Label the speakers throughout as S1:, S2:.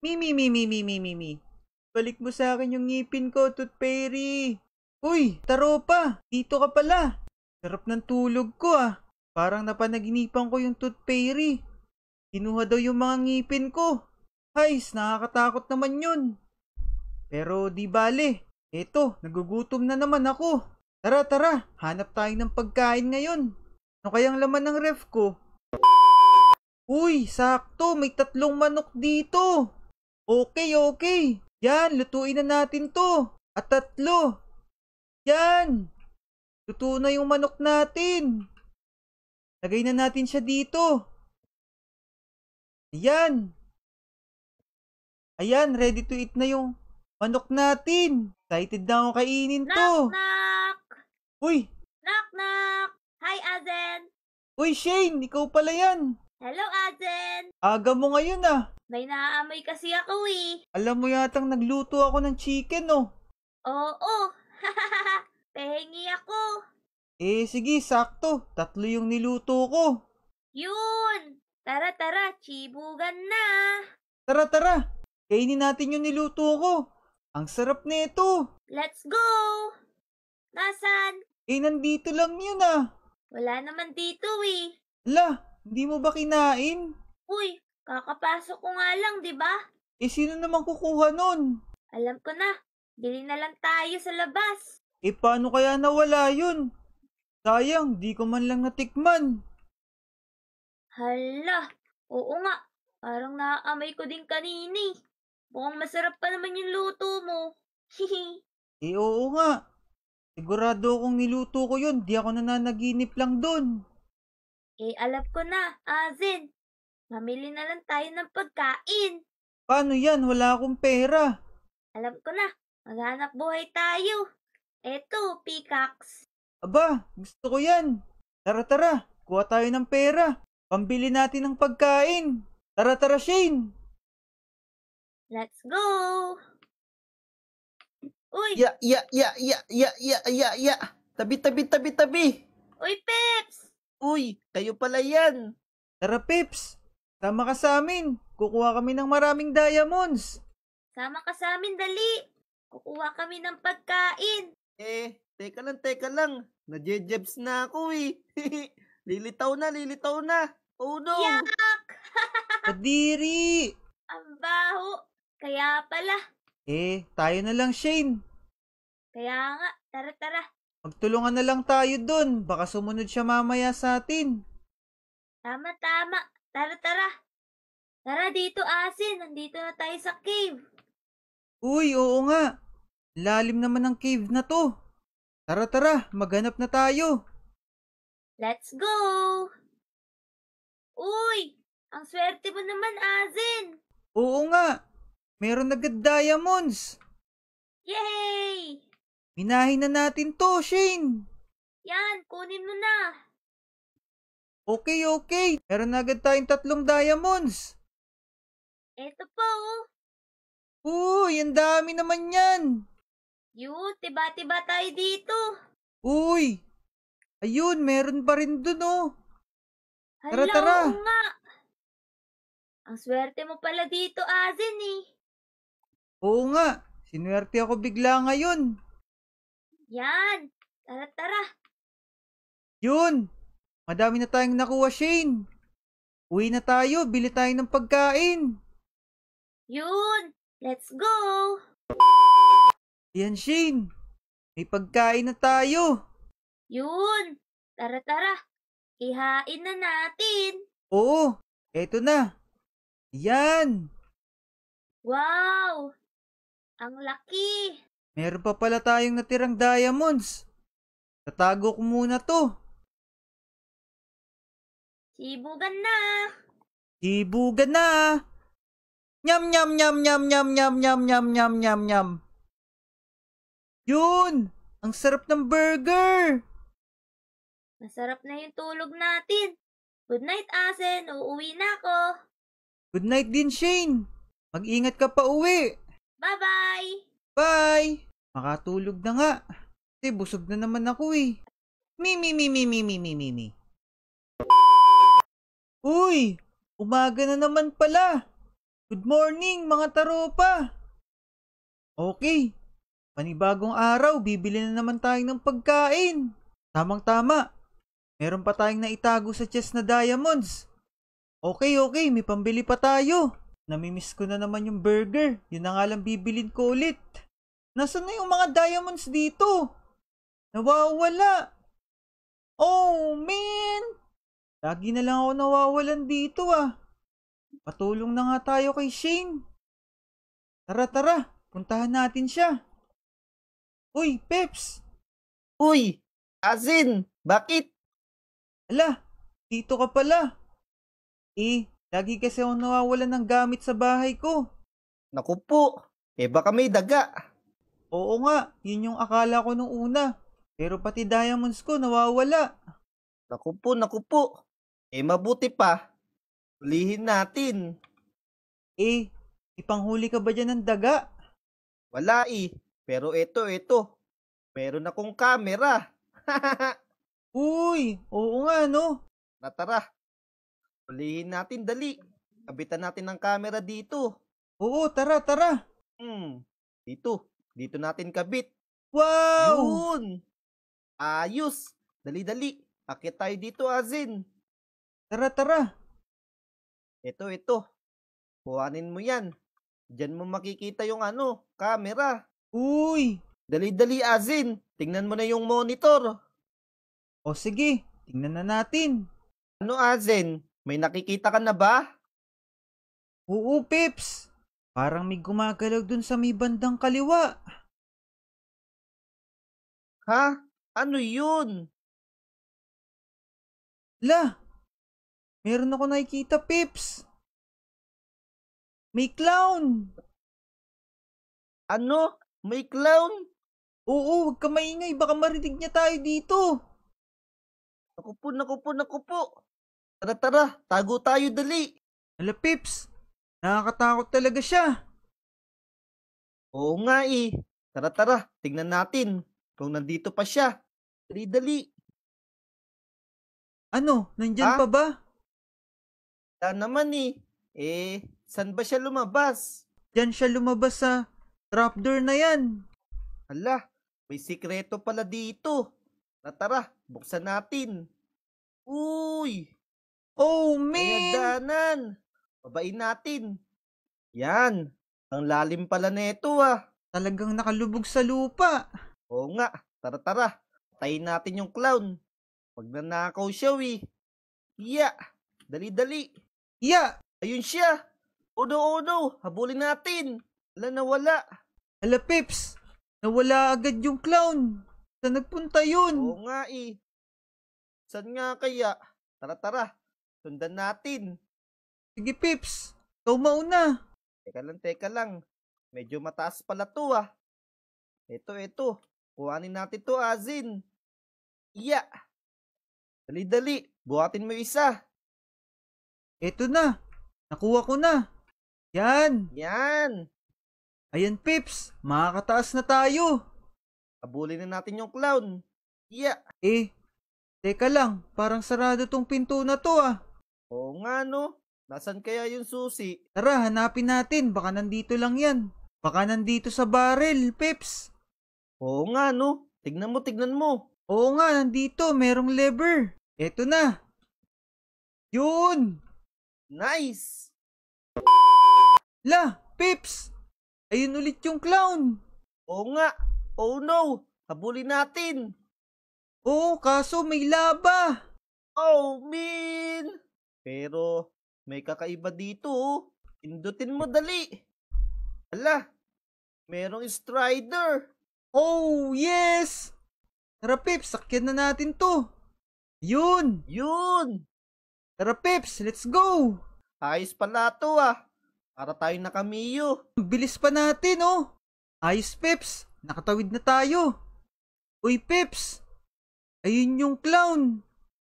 S1: Me, me, me, me, me, me, me, me. Balik mo sa akin yung ngipin ko, Tooth Fairy. Uy, taro pa. dito ka pala. Sarap ng tulog ko ah. Parang napanaginipan ko yung Tooth Fairy. Kinuha daw yung mga ngipin ko. Hays, nakakatakot naman yun. Pero di bale, eto, nagugutom na naman ako. Tara, tara, hanap tayo ng pagkain ngayon. Ano kayang laman ng ref ko? Uy, sakto, may tatlong manok dito. Okay, okay. Yan, lutuin na natin to. At tatlo. Yan. Luto na yung manok natin. Lagay na natin siya dito. Ayan. Ayan, ready to eat na yung manok natin. Excited na akong kainin knock, to. Knock! Uy! Knock, knock! Hi, Azen! Uy, Shane! Ikaw pala yan!
S2: Hello, Azen!
S1: Aga mo ngayon ah.
S2: May naaamoy kasi ako eh.
S1: Alam mo yatang nagluto ako ng chicken, no?
S2: Oh. Oo. Pehingi ako.
S1: Eh, sige, sakto. Tatlo yung niluto ko.
S2: Yun! Tara, tara. Chibugan na.
S1: Tara, tara. Kainin natin yung niluto ko. Ang sarap nito. Let's go! Nasaan? Eh, nandito lang yun ah. Wala naman dito eh.
S2: La, hindi mo ba kinain? Uy, Kakapasok ko nga lang, di ba? Eh, sino naman kukuha nun? Alam ko na. Bili na lang tayo sa labas.
S1: Eh, paano kaya nawala yun? Sayang, di ko man lang natikman.
S2: Hala, oo nga. Parang naaamoy ko din kanini. Mukhang masarap pa naman yung luto mo. Hihi.
S1: eh, oo nga. Sigurado akong niluto ko yun, di ako nananaginip lang doon.
S2: Eh, alam ko na, Azin. Mamili na lang tayo ng pagkain.
S1: Paano yan? Wala akong pera.
S2: Alam ko na, maghanap buhay tayo. Eto, pickaxe.
S1: Aba, gusto ko yan. Tara tara, kuha tayo ng pera. Pambili natin ng pagkain. Tara tara, Shane. Let's go! Uy! Ya, ya, ya, ya, ya, ya, ya, ya. Tabi, tabi, tabi, tabi. Uy, Peps! Uy, kayo pala yan. Tara, Pips. Tama ka sa amin. Kukuha kami ng maraming diamonds.
S2: Sama ka sa amin, dali. Kukuha kami ng pagkain.
S1: Eh, teka lang, teka lang. Najejebs na ako eh. lilitaw na, lilitaw na. Oh no. Yak! Kadiri!
S2: Ang baho. Kaya pala.
S1: Eh, tayo na lang, Shane.
S2: Kaya nga, tara tara.
S1: Magtulungan na lang tayo dun. Baka sumunod siya mamaya sa atin.
S2: Tama, tama. Tara, tara. Tara dito, Asin. Nandito na tayo sa cave.
S1: Uy, oo nga. Lalim naman ng cave na to. Tara, tara. Maghanap na tayo.
S2: Let's go! Uy! Ang swerte mo naman, Azin!
S1: Oo nga! Meron agad diamonds!
S2: Yay!
S1: Minahin na natin to, Shane!
S2: Yan! Kunin mo na!
S1: Okay, okay. Meron na agad tayong tatlong diamonds.
S2: Ito po, oh.
S1: Uy, ang dami naman yan.
S2: Yun, tiba-tiba tayo dito.
S1: Uy, ayun, meron pa rin dun, oh. Tara, Hala, tara.
S2: nga. Ang swerte mo pala dito, Azen, eh.
S1: Oo nga, sinuwerte ako bigla ngayon.
S2: Yan, tara, tara.
S1: Yun, Madami na tayong nakuha, Shane. Uwi na tayo, bili tayo ng pagkain.
S2: Yun, let's go!
S1: Yan, Shane. May pagkain na tayo.
S2: Yun, tara tara. Ihain na natin.
S1: Oo, eto na. Yan.
S2: Wow! Ang laki!
S1: Meron pa pala tayong natirang diamonds. Tatago ko muna to.
S2: Sibugan na!
S1: Sibugan na! Nyam, nyam, nyam, nyam, nyam, nyam, nyam, nyam, nyam, nyam, nyam. Yun! Ang sarap ng burger!
S2: Masarap na yung tulog
S1: natin.
S2: Good night, Asen. Uuwi na ako.
S1: Good night din, Shane. Mag-ingat ka pa uwi.
S2: Bye-bye!
S1: Bye! Makatulog na nga. Kasi busog na naman ako eh. Mi, mi, mi, mi, mi, mi, mi, mi. Uy! Umaga na naman pala! Good morning mga taropa! Okay, panibagong araw bibili na naman tayo ng pagkain. Tamang tama, meron pa tayong naitago sa chest na diamonds. Okay, okay, may pambili pa tayo. Namimiss ko na naman yung burger. Yun na nga lang bibilin ko ulit. Nasaan na yung mga diamonds dito? Nawawala. Oh, man! Lagi na lang ako nawawalan dito ah. Patulong na nga tayo kay Shane. Tara tara, puntahan natin siya. Uy, Peps! Uy, Azin, bakit? Ala, dito ka pala. Eh, lagi kasi ako nawawalan ng gamit sa bahay ko. Naku po, eh baka may daga. Oo nga, yun yung akala ko nung una. Pero pati diamonds ko nawawala. Naku po, naku po. Eh mabuti pa, hulihin natin. Eh, ipanghuli ka ba dyan ng daga? Wala eh, pero eto eto, meron akong camera. Uy, oo nga no. Natara, hulihin natin dali. Kabitan natin ng camera dito. Oo, tara, tara. Hmm, dito, dito natin kabit. Wow! Yun! Ayos! Dali-dali. Akit tayo dito, Azin. Tara, tara. Ito, ito. Kuhanin mo yan. Diyan mo makikita yung ano, camera. Uy! Dali-dali azin. Tingnan mo na yung monitor. O sige, tingnan na natin. Ano azin? May nakikita ka na ba? Oo, Pips. Parang may gumagalaw dun sa may bandang kaliwa. Ha? Ano yun? La, Meron ako nakikita, Pips. May clown. Ano? May clown? Oo, huwag ka maingay. Baka marinig niya tayo dito. Naku po, naku po, naku po. Tara, tara. Tago tayo, dali. Hala, Pips. Nakakatakot talaga siya. Oo nga eh. Tara, tara. Tingnan natin kung nandito pa siya. Dali, dali. Ano? Nandyan ha? pa ba? Ta naman eh. Eh, san ba siya lumabas? Diyan siya lumabas sa trapdoor na yan. Hala, may sikreto pala dito. tara, buksan natin. Uy! Oh, man! Kayadanan! Babain natin. Yan, ang lalim pala nito ah. Talagang nakalubog sa lupa. Oo nga, tara tara. Tayin natin yung clown. Pag nanakaw siya, we. Yeah, dali-dali. Yeah, ayun siya. Uno-uno, habulin natin. Ala, nawala. Ala, Pips. Nawala agad yung clown. Saan nagpunta yun? Oo nga eh. Saan nga kaya? Tara, tara. Sundan natin. Sige, Pips. Ikaw mauna. Teka lang, teka lang. Medyo mataas pala to ah. Ito, ito. Kuhanin natin to, Azin. Iya. Yeah. Dali-dali. Buhatin mo isa. Ito na. Nakuha ko na. Yan. Yan. Ayan, Pips. Makakataas na tayo. Abulin na natin yung clown. Yeah. Eh, teka lang. Parang sarado tong pinto na to ah. Oo nga no. Nasaan kaya yung susi? Tara, hanapin natin. Baka nandito lang yan. Baka nandito sa barrel, Pips. Oo nga no. Tignan mo, tignan mo. Oo nga, nandito. Merong lever. Eto na. Yun! Nice! La! Pips! Ayun ulit yung clown! Oo nga! Oh no! Habulin natin! Oo, kaso may laba! Oh, man! Pero, may kakaiba dito oh. Pindutin mo dali! Ala! Merong strider! Oh, yes! Tara, Pips! Sakyan na natin to! Yun! Yun! Tara Peps, let's go! Ayos pa na to ah. Para tayo na kamiyo. Bilis pa natin oh. Ayos Peps, nakatawid na tayo. Uy Peps, ayun yung clown.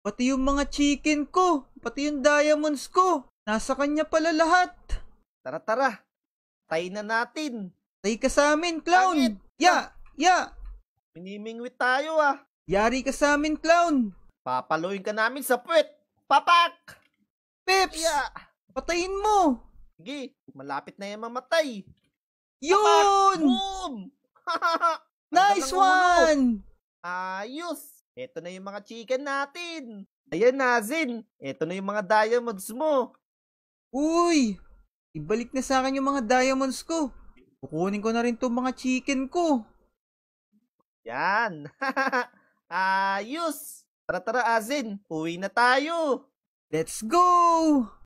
S1: Pati yung mga chicken ko, pati yung diamonds ko. Nasa kanya pala lahat. Tara tara, tayo na natin. Tayo ka sa amin, clown. Angit. Ya, ya. Minimingwit tayo ah. Yari ka sa amin, clown. Papaloyin ka namin sa pwet! Papak! Pips! Yeah. Patayin mo! Sige, malapit na yan mamatay. Yun! Papak! Boom! nice one! Ayos! Ito na yung mga chicken natin. Ayan na, Zin. Ito na yung mga diamonds mo. Uy! Ibalik na sa akin yung mga diamonds ko. Kukunin ko na rin tong mga chicken ko. Yan. Ayos! Tara tara Azin, uwi na tayo! Let's go!